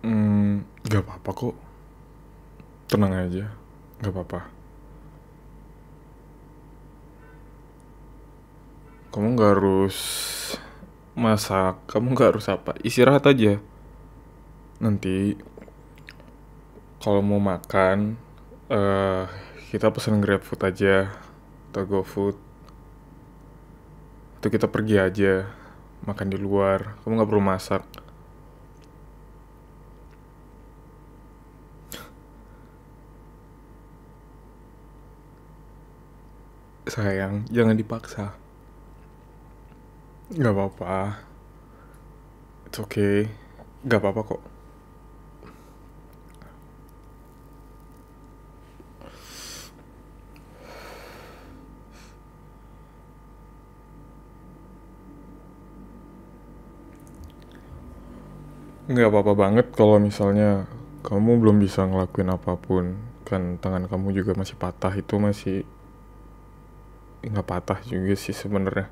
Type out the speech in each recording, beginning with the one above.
Hmm, gak apa-apa kok. Tenang aja, gak apa-apa. Kamu gak harus masak, kamu gak harus apa. Istirahat aja. Nanti kalau mau makan, uh, kita pesen food aja atau go food Atau kita pergi aja makan di luar kamu gak perlu masak sayang jangan dipaksa Gak apa-apa it's okay nggak apa-apa kok nggak apa-apa banget kalau misalnya kamu belum bisa ngelakuin apapun kan tangan kamu juga masih patah itu masih nggak patah juga sih sebenarnya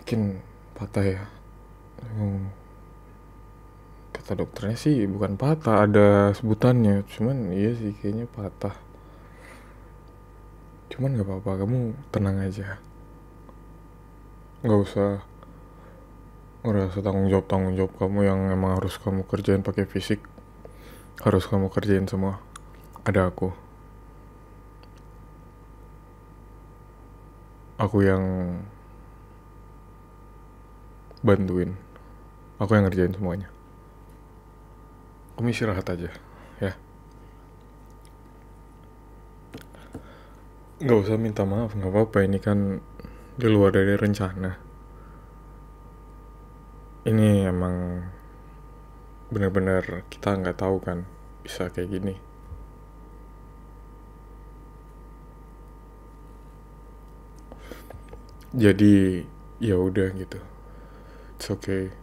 mungkin patah ya hmm. kata dokternya sih bukan patah ada sebutannya cuman iya sih kayaknya patah cuman nggak apa-apa kamu tenang aja nggak usah ngerasa tanggung jawab tanggung jawab kamu yang emang harus kamu kerjain pakai fisik harus kamu kerjain semua ada aku aku yang bantuin aku yang ngerjain semuanya kamu istirahat aja ya nggak usah minta maaf nggak apa-apa ini kan di luar dari rencana ini emang bener-bener kita nggak tahu kan bisa kayak gini. Jadi ya udah gitu, it's okay.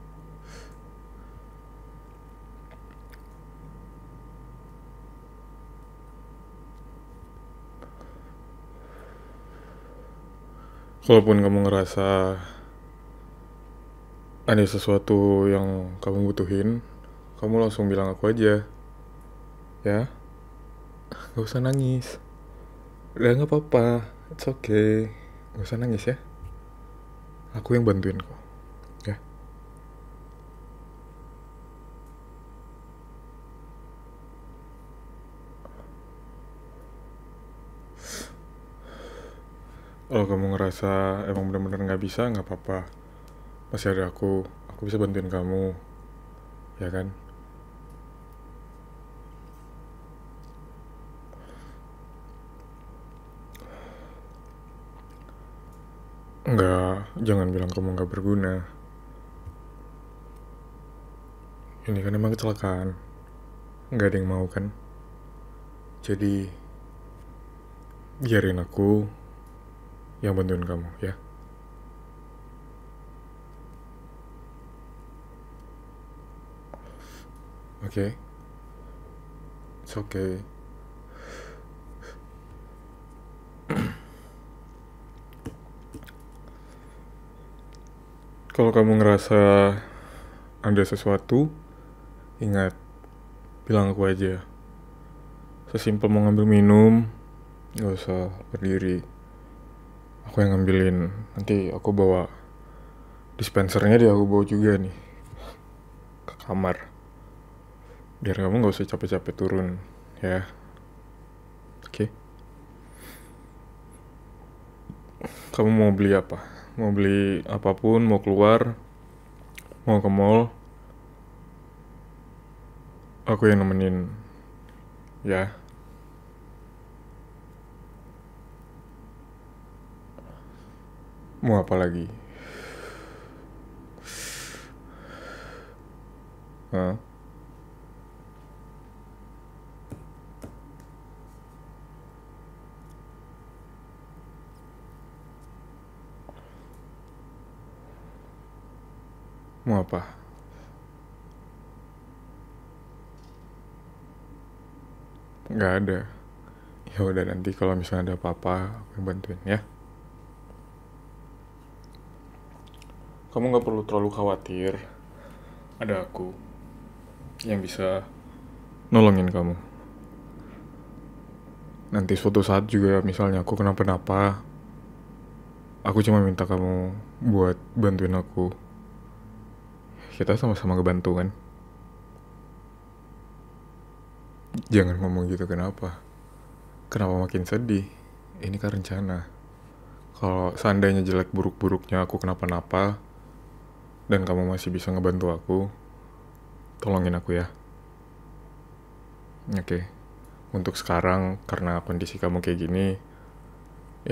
Kalaupun kamu ngerasa ada sesuatu yang kamu butuhin, kamu langsung bilang aku aja. Ya? Gak usah nangis. Udah gak apa-apa, it's okay. Gak usah nangis ya. Aku yang bantuin kok. Ya? Kalau kamu ngerasa emang bener-bener gak bisa, gak apa-apa masih ada aku aku bisa bantuin kamu ya kan Enggak, jangan bilang kamu nggak berguna. Ini kan emang kecelakaan. Nggak ada yang mau kan? Jadi, biarin aku yang bantuin kamu ya. Okay. It's okay. Kalau kamu ngerasa ada sesuatu, ingat, bilang aku aja. Sesimpel mau ngambil minum, gak usah berdiri. Aku yang ngambilin, nanti aku bawa dispensernya dia aku bawa juga nih ke kamar biar kamu nggak usah capek-capek turun ya oke okay. kamu mau beli apa mau beli apapun mau keluar mau ke mall aku yang nemenin ya mau apa lagi Huh? Mau apa? Gak ada. Ya udah nanti kalau misalnya ada apa-apa, aku yang bantuin ya. Kamu gak perlu terlalu khawatir. Ada aku yang bisa nolongin kamu. Nanti suatu saat juga misalnya aku kenapa-napa, aku cuma minta kamu buat bantuin aku kita sama-sama ngebantu kan jangan ngomong gitu kenapa kenapa makin sedih ini kan rencana kalau seandainya jelek buruk-buruknya aku kenapa-napa dan kamu masih bisa ngebantu aku tolongin aku ya oke okay. untuk sekarang karena kondisi kamu kayak gini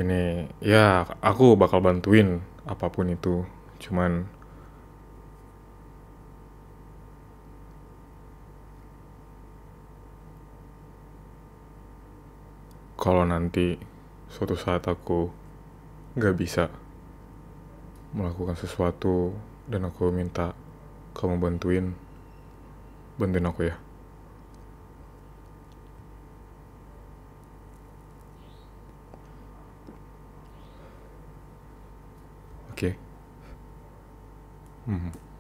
ini ya aku bakal bantuin apapun itu cuman kalau nanti suatu saat aku gak bisa melakukan sesuatu dan aku minta kamu bantuin, bantuin aku ya. Oke. Okay. Mm hmm.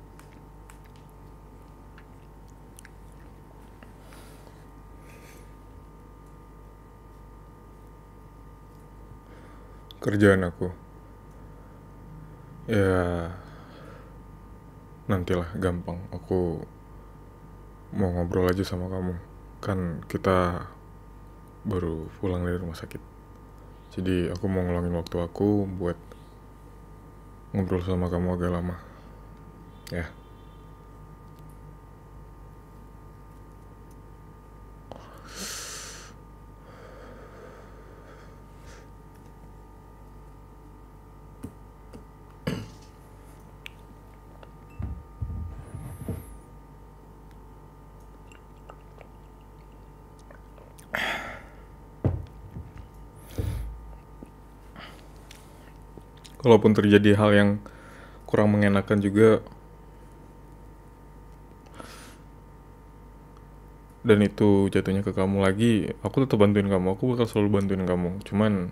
kerjaan aku ya nantilah gampang aku mau ngobrol aja sama kamu kan kita baru pulang dari rumah sakit jadi aku mau ngulangin waktu aku buat ngobrol sama kamu agak lama ya yeah. Walaupun terjadi hal yang kurang mengenakan juga dan itu jatuhnya ke kamu lagi aku tetap bantuin kamu aku bakal selalu bantuin kamu cuman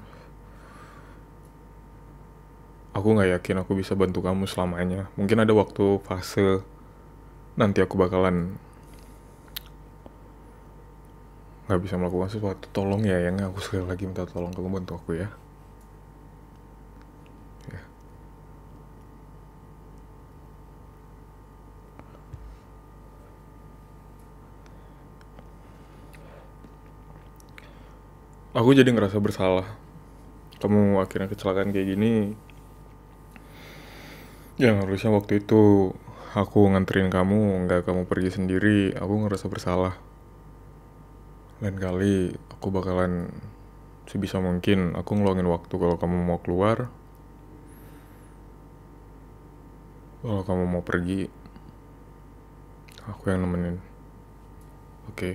aku nggak yakin aku bisa bantu kamu selamanya mungkin ada waktu fase nanti aku bakalan nggak bisa melakukan sesuatu tolong ya yang aku sekali lagi minta tolong kamu bantu aku ya aku jadi ngerasa bersalah kamu akhirnya kecelakaan kayak gini ya harusnya waktu itu aku nganterin kamu nggak kamu pergi sendiri aku ngerasa bersalah lain kali aku bakalan sebisa mungkin aku ngeluangin waktu kalau kamu mau keluar kalau kamu mau pergi aku yang nemenin oke okay.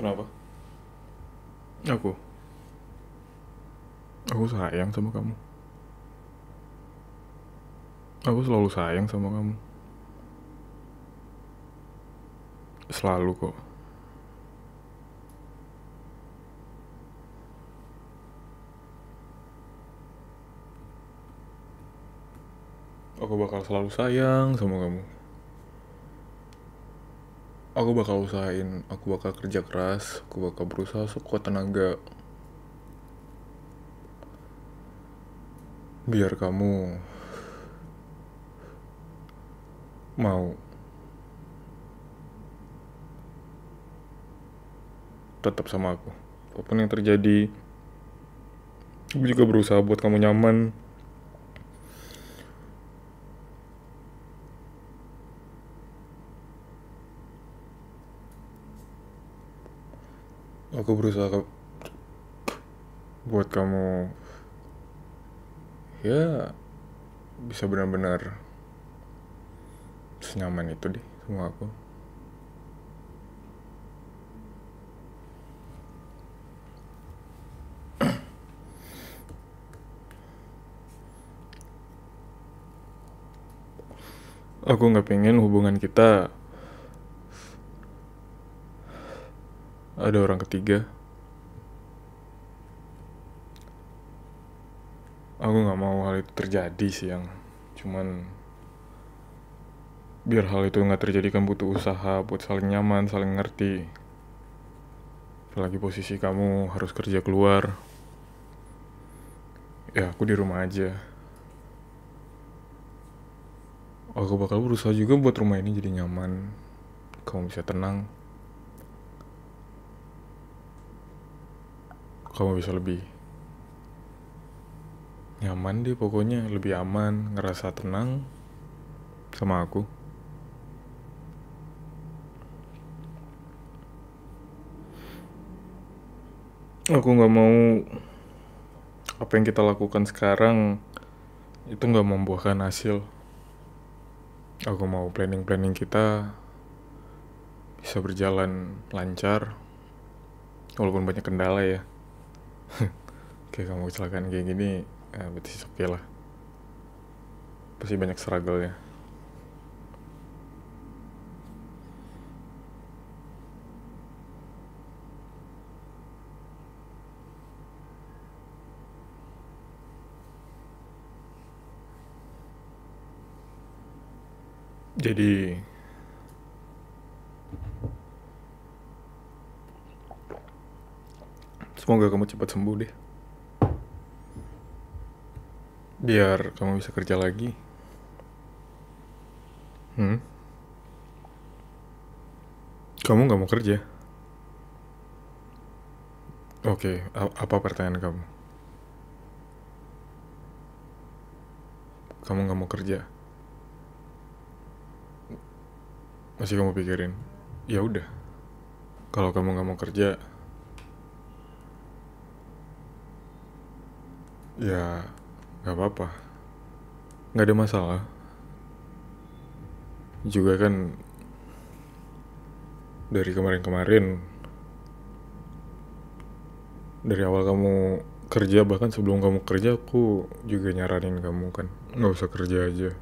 Kenapa? Aku. Aku sayang sama kamu. Aku selalu sayang sama kamu. Selalu kok. Aku bakal selalu sayang sama kamu aku bakal usahain aku bakal kerja keras aku bakal berusaha sekuat tenaga biar kamu mau tetap sama aku apapun yang terjadi aku juga berusaha buat kamu nyaman aku berusaha ke... buat kamu ya bisa benar-benar senyaman itu deh sama aku aku nggak pengen hubungan kita ada orang ketiga. Aku nggak mau hal itu terjadi sih, yang Cuman biar hal itu nggak terjadi kan butuh usaha buat saling nyaman, saling ngerti. Apalagi posisi kamu harus kerja keluar. Ya aku di rumah aja. Aku bakal berusaha juga buat rumah ini jadi nyaman. Kamu bisa tenang. kamu bisa lebih nyaman deh pokoknya lebih aman ngerasa tenang sama aku aku nggak mau apa yang kita lakukan sekarang itu nggak membuahkan hasil aku mau planning-planning kita bisa berjalan lancar walaupun banyak kendala ya oke kamu kecelakaan kayak gini ya, berarti oke okay lah pasti banyak struggle ya jadi Semoga kamu cepat sembuh deh. Biar kamu bisa kerja lagi. Hmm? Kamu nggak mau kerja? Oke, okay, apa pertanyaan kamu? Kamu nggak mau kerja? Masih kamu pikirin? Ya udah. Kalau kamu nggak mau kerja, ya nggak apa-apa nggak ada masalah juga kan dari kemarin-kemarin dari awal kamu kerja bahkan sebelum kamu kerja aku juga nyaranin kamu kan nggak usah kerja aja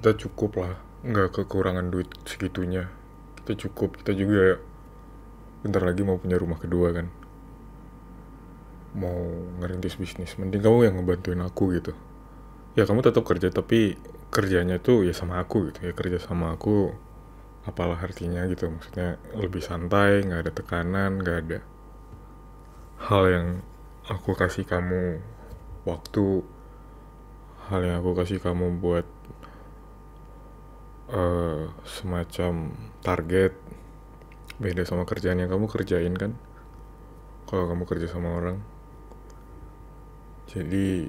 kita cukup lah nggak kekurangan duit segitunya kita cukup kita juga bentar lagi mau punya rumah kedua kan mau ngerintis bisnis mending kamu yang ngebantuin aku gitu ya kamu tetap kerja tapi kerjanya tuh ya sama aku gitu ya kerja sama aku apalah artinya gitu maksudnya lebih santai nggak ada tekanan nggak ada hal yang aku kasih kamu waktu hal yang aku kasih kamu buat uh, semacam target beda sama kerjaan yang kamu kerjain kan kalau kamu kerja sama orang jadi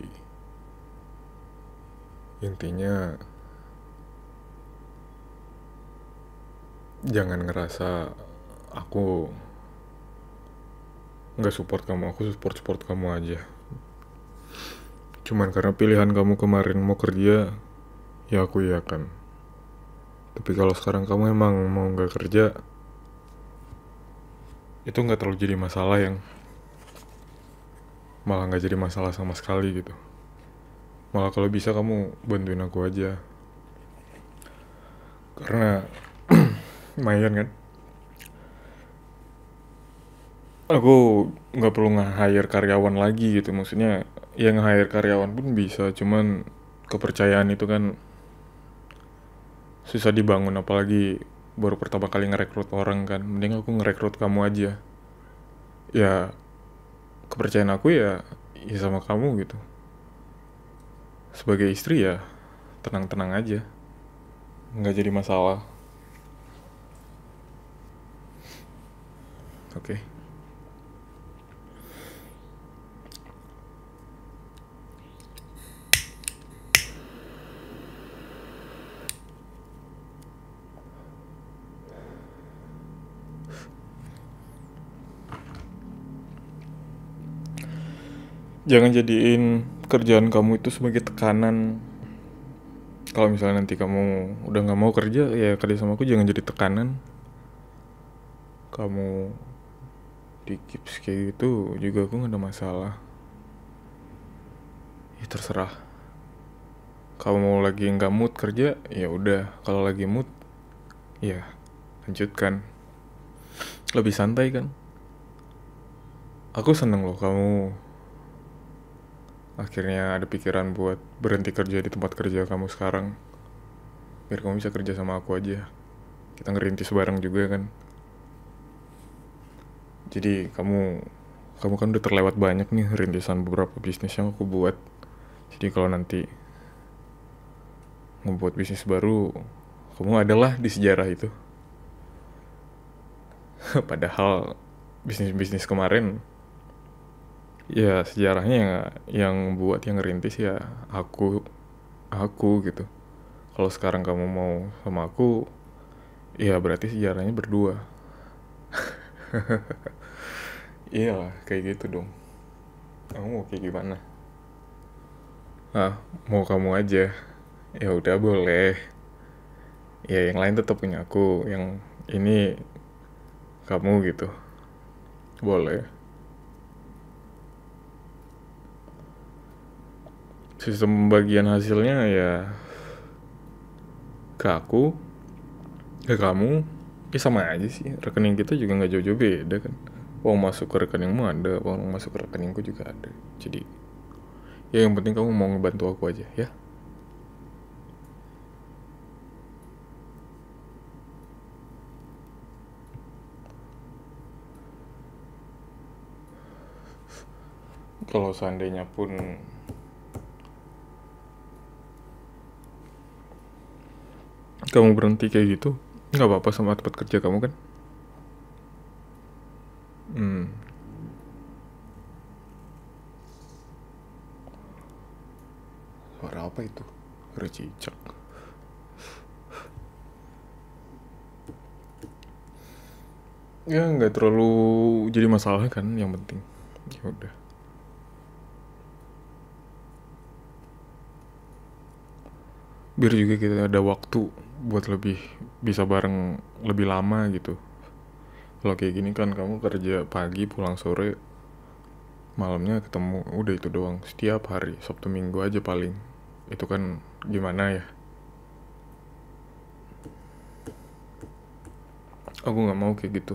intinya jangan ngerasa aku nggak support kamu aku support support kamu aja cuman karena pilihan kamu kemarin mau kerja ya aku iya kan tapi kalau sekarang kamu emang mau nggak kerja itu nggak terlalu jadi masalah yang malah nggak jadi masalah sama sekali gitu malah kalau bisa kamu bantuin aku aja karena lumayan kan aku nggak perlu nge-hire karyawan lagi gitu maksudnya yang nge-hire karyawan pun bisa cuman kepercayaan itu kan susah dibangun apalagi baru pertama kali ngerekrut orang kan mending aku ngerekrut kamu aja ya kepercayaan aku ya ya sama kamu gitu sebagai istri ya tenang-tenang aja nggak jadi masalah oke okay. jangan jadiin kerjaan kamu itu sebagai tekanan kalau misalnya nanti kamu udah nggak mau kerja ya kerja sama aku jangan jadi tekanan kamu di kips kayak gitu juga aku nggak ada masalah ya terserah kamu lagi nggak mood kerja ya udah kalau lagi mood ya lanjutkan lebih santai kan aku seneng loh kamu akhirnya ada pikiran buat berhenti kerja di tempat kerja kamu sekarang biar kamu bisa kerja sama aku aja kita ngerintis bareng juga kan jadi kamu kamu kan udah terlewat banyak nih rintisan beberapa bisnis yang aku buat jadi kalau nanti membuat bisnis baru kamu adalah di sejarah itu padahal bisnis-bisnis kemarin ya sejarahnya yang yang buat yang ngerintis ya aku aku gitu kalau sekarang kamu mau sama aku ya berarti sejarahnya berdua iyalah kayak gitu dong kamu mau kayak gimana ah mau kamu aja ya udah boleh ya yang lain tetap punya aku yang ini kamu gitu boleh sistem pembagian hasilnya ya ke aku ke kamu ya sama aja sih rekening kita juga nggak jauh-jauh beda kan uang masuk ke rekeningmu ada uang masuk ke rekeningku juga ada jadi ya yang penting kamu mau ngebantu aku aja ya kalau seandainya pun Kamu berhenti kayak gitu, nggak apa-apa sama tempat kerja kamu kan? Hmm. Suara apa itu? Suara cicak. Ya nggak terlalu jadi masalah kan, yang penting. Ya udah. biar juga kita ada waktu buat lebih bisa bareng lebih lama gitu kalau kayak gini kan kamu kerja pagi pulang sore malamnya ketemu udah itu doang setiap hari sabtu minggu aja paling itu kan gimana ya aku nggak mau kayak gitu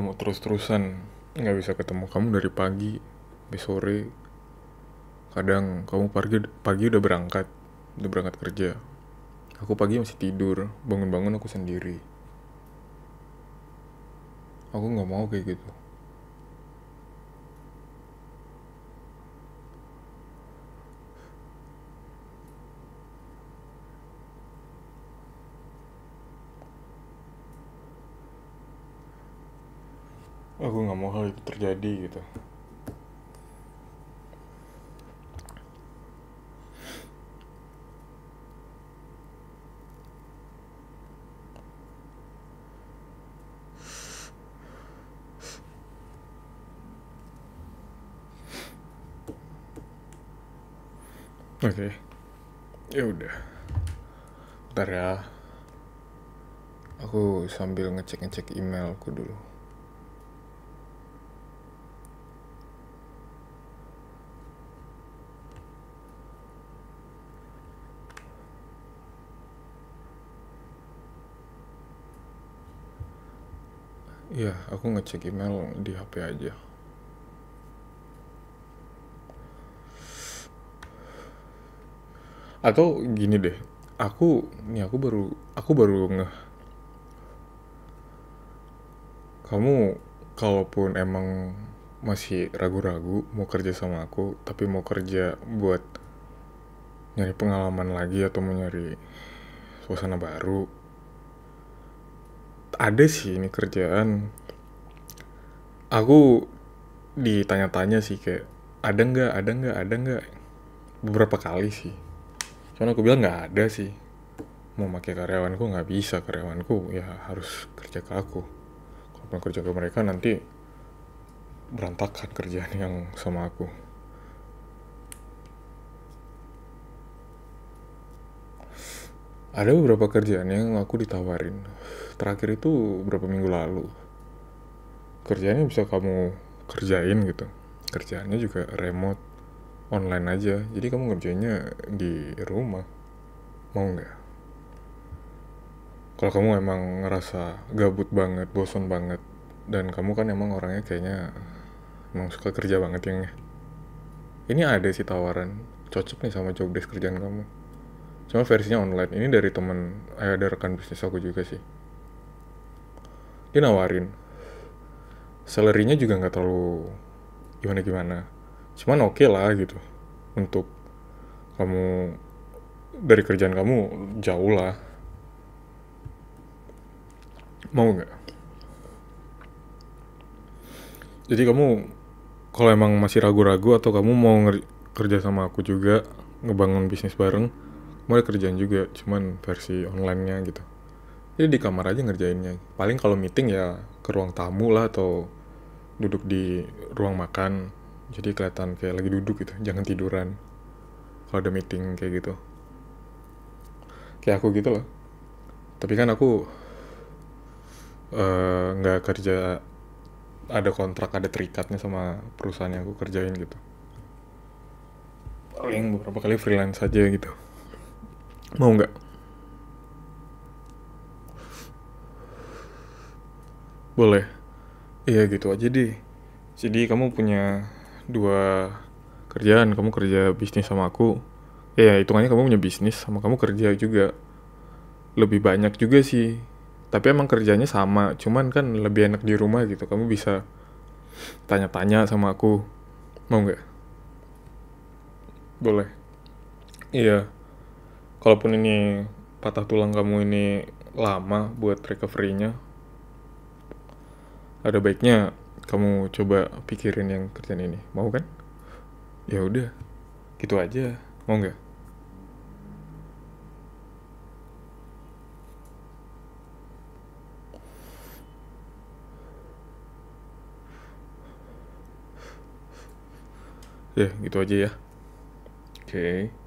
nggak mau terus-terusan nggak bisa ketemu kamu dari pagi sampai sore kadang kamu pagi pagi udah berangkat udah berangkat kerja aku pagi masih tidur bangun-bangun aku sendiri aku nggak mau kayak gitu itu terjadi gitu Oke. Okay. Ya udah. Ntar ya. Aku sambil ngecek-ngecek emailku dulu. Ya, aku ngecek email di HP aja. Atau gini deh, aku nih aku baru aku baru ngeh. Kamu kalaupun emang masih ragu-ragu mau kerja sama aku, tapi mau kerja buat nyari pengalaman lagi atau mau nyari suasana baru, ada sih ini kerjaan aku ditanya-tanya sih kayak ada nggak ada nggak ada nggak beberapa kali sih cuman aku bilang nggak ada sih mau pakai karyawanku nggak bisa karyawanku ya harus kerja ke aku kalau kerja ke mereka nanti berantakan kerjaan yang sama aku ada beberapa kerjaan yang aku ditawarin terakhir itu beberapa minggu lalu kerjaannya bisa kamu kerjain gitu kerjaannya juga remote online aja jadi kamu ngerjainnya di rumah mau nggak kalau kamu emang ngerasa gabut banget bosan banget dan kamu kan emang orangnya kayaknya emang suka kerja banget yang ini ada sih tawaran cocok nih sama job desk kerjaan kamu cuma versinya online ini dari temen eh, ada rekan bisnis aku juga sih dia nawarin salarynya juga nggak terlalu gimana gimana cuman oke okay lah gitu untuk kamu dari kerjaan kamu jauh lah mau nggak jadi kamu kalau emang masih ragu-ragu atau kamu mau kerja sama aku juga ngebangun bisnis bareng mau ada kerjaan juga cuman versi onlinenya gitu jadi di kamar aja ngerjainnya paling kalau meeting ya ke ruang tamu lah atau duduk di ruang makan jadi kelihatan kayak lagi duduk gitu jangan tiduran kalau ada meeting kayak gitu kayak aku gitu loh tapi kan aku eh, nggak uh, kerja ada kontrak ada terikatnya sama perusahaan yang aku kerjain gitu paling beberapa kali freelance aja gitu Mau nggak? Boleh. Iya gitu aja deh. Jadi kamu punya dua kerjaan. Kamu kerja bisnis sama aku. Ya, ya hitungannya kamu punya bisnis sama kamu kerja juga. Lebih banyak juga sih. Tapi emang kerjanya sama. Cuman kan lebih enak di rumah gitu. Kamu bisa tanya-tanya sama aku. Mau nggak? Boleh. Iya kalaupun ini patah tulang kamu ini lama buat recovery-nya, ada baiknya kamu coba pikirin yang kerjaan ini. Mau kan? Ya udah, gitu aja. Mau nggak? Ya, gitu aja ya. Oke. Okay.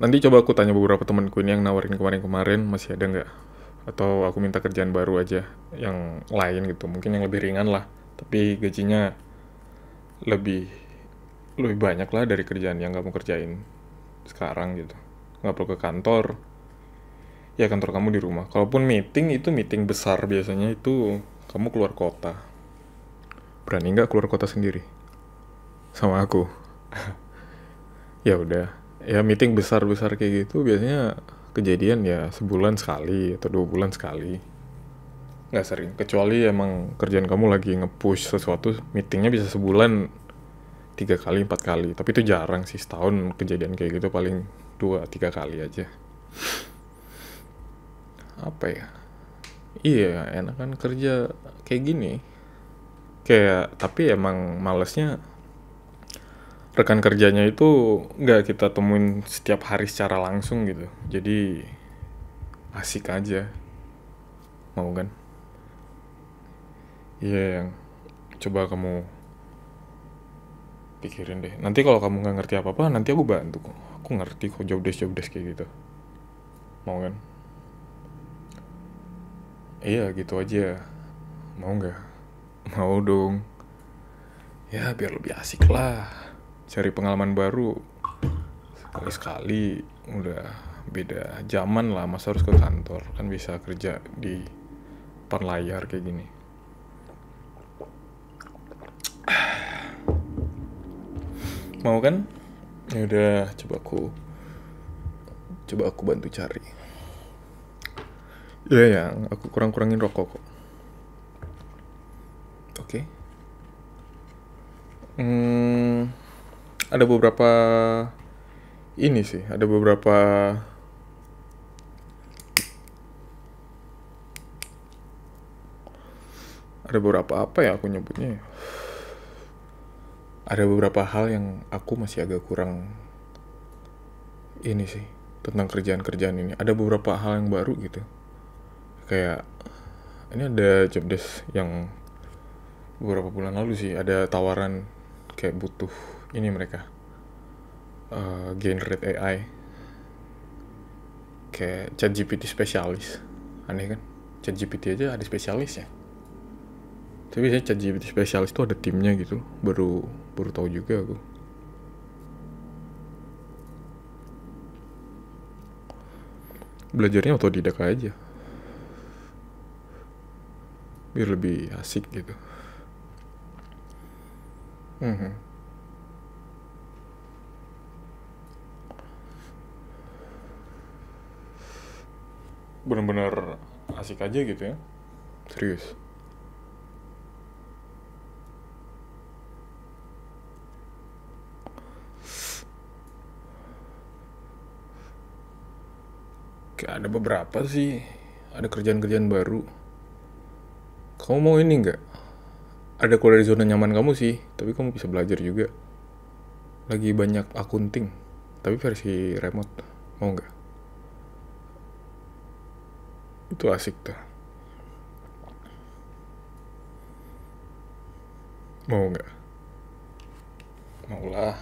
Nanti coba aku tanya beberapa temenku ini yang nawarin kemarin-kemarin masih ada nggak? Atau aku minta kerjaan baru aja yang lain gitu, mungkin yang lebih ringan lah, tapi gajinya lebih lebih banyak lah dari kerjaan yang kamu kerjain sekarang gitu. Nggak perlu ke kantor. Ya kantor kamu di rumah. Kalaupun meeting itu meeting besar biasanya itu kamu keluar kota. Berani nggak keluar kota sendiri? Sama aku. ya udah ya meeting besar-besar kayak gitu biasanya kejadian ya sebulan sekali atau dua bulan sekali nggak sering kecuali emang kerjaan kamu lagi ngepush sesuatu meetingnya bisa sebulan tiga kali empat kali tapi itu jarang sih setahun kejadian kayak gitu paling dua tiga kali aja apa ya iya enak kan kerja kayak gini kayak tapi emang malesnya rekan kerjanya itu nggak kita temuin setiap hari secara langsung gitu jadi asik aja mau kan iya yeah, yang coba kamu pikirin deh nanti kalau kamu nggak ngerti apa apa nanti aku bantu kok aku ngerti kok job desk job desk kayak gitu mau kan iya yeah, gitu aja mau nggak mau dong ya biar lebih asik lah cari pengalaman baru sekali sekali udah beda zaman lah masa harus ke kantor kan bisa kerja di depan layar kayak gini mau kan ya udah coba aku coba aku bantu cari ya yang aku kurang kurangin rokok kok oke okay. hmm, ada beberapa ini sih, ada beberapa ada beberapa apa ya aku nyebutnya ya? ada beberapa hal yang aku masih agak kurang ini sih tentang kerjaan-kerjaan ini ada beberapa hal yang baru gitu kayak ini ada job desk yang beberapa bulan lalu sih ada tawaran kayak butuh ini mereka uh, generate AI kayak ChatGPT spesialis aneh kan ChatGPT aja ada spesialis ya tapi chat ChatGPT spesialis tuh ada timnya gitu baru baru tahu juga aku belajarnya otodidak aja biar lebih asik gitu mm -hmm. bener-bener asik aja gitu ya serius Kayak ada beberapa sih ada kerjaan-kerjaan baru kamu mau ini nggak ada kuliah di zona nyaman kamu sih tapi kamu bisa belajar juga lagi banyak akunting tapi versi remote mau nggak itu asik tuh. Mau nggak? lah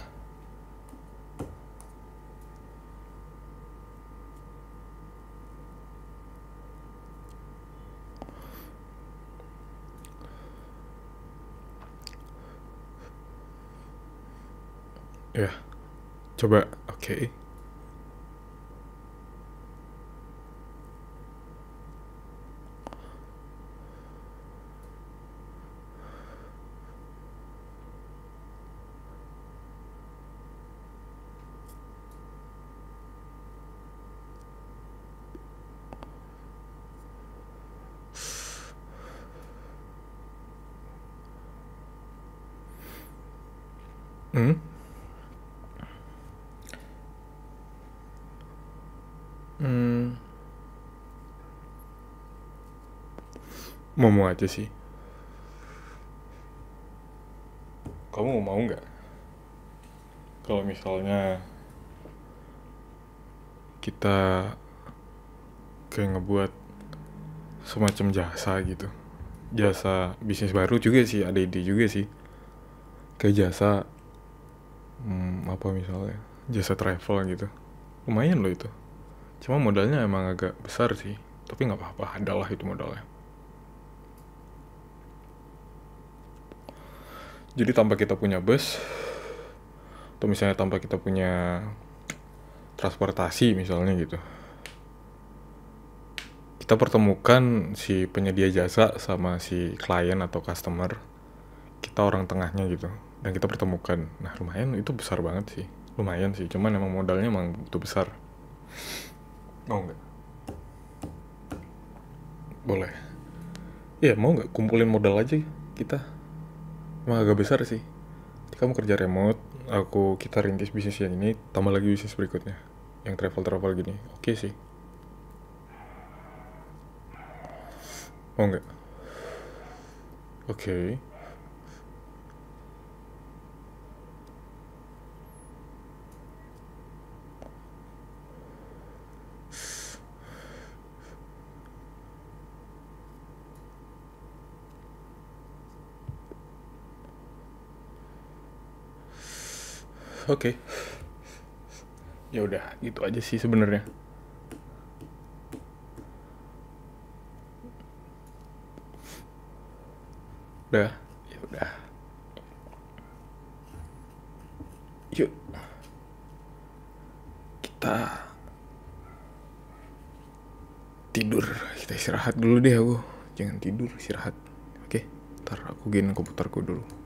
Ya, coba, oke. Okay. mau-mau aja sih kamu mau mau nggak kalau misalnya kita kayak ngebuat semacam jasa gitu jasa bisnis baru juga sih ada ide juga sih kayak jasa hmm, apa misalnya jasa travel gitu lumayan loh itu cuma modalnya emang agak besar sih tapi nggak apa-apa adalah itu modalnya Jadi tanpa kita punya bus, atau misalnya tanpa kita punya transportasi misalnya gitu, kita pertemukan si penyedia jasa sama si klien atau customer, kita orang tengahnya gitu, dan kita pertemukan. Nah lumayan itu besar banget sih, lumayan sih. Cuman emang modalnya emang butuh besar. Mau nggak? Boleh. Iya mau nggak kumpulin modal aja kita? emang agak besar sih kamu kerja remote aku kita rintis bisnis yang ini tambah lagi bisnis berikutnya yang travel travel gini oke sih oh enggak oke okay. Oke. Okay. Ya udah, gitu aja sih sebenarnya. Udah, ya udah. Yuk. Kita tidur kita istirahat dulu deh aku jangan tidur istirahat oke ntar aku gini komputerku dulu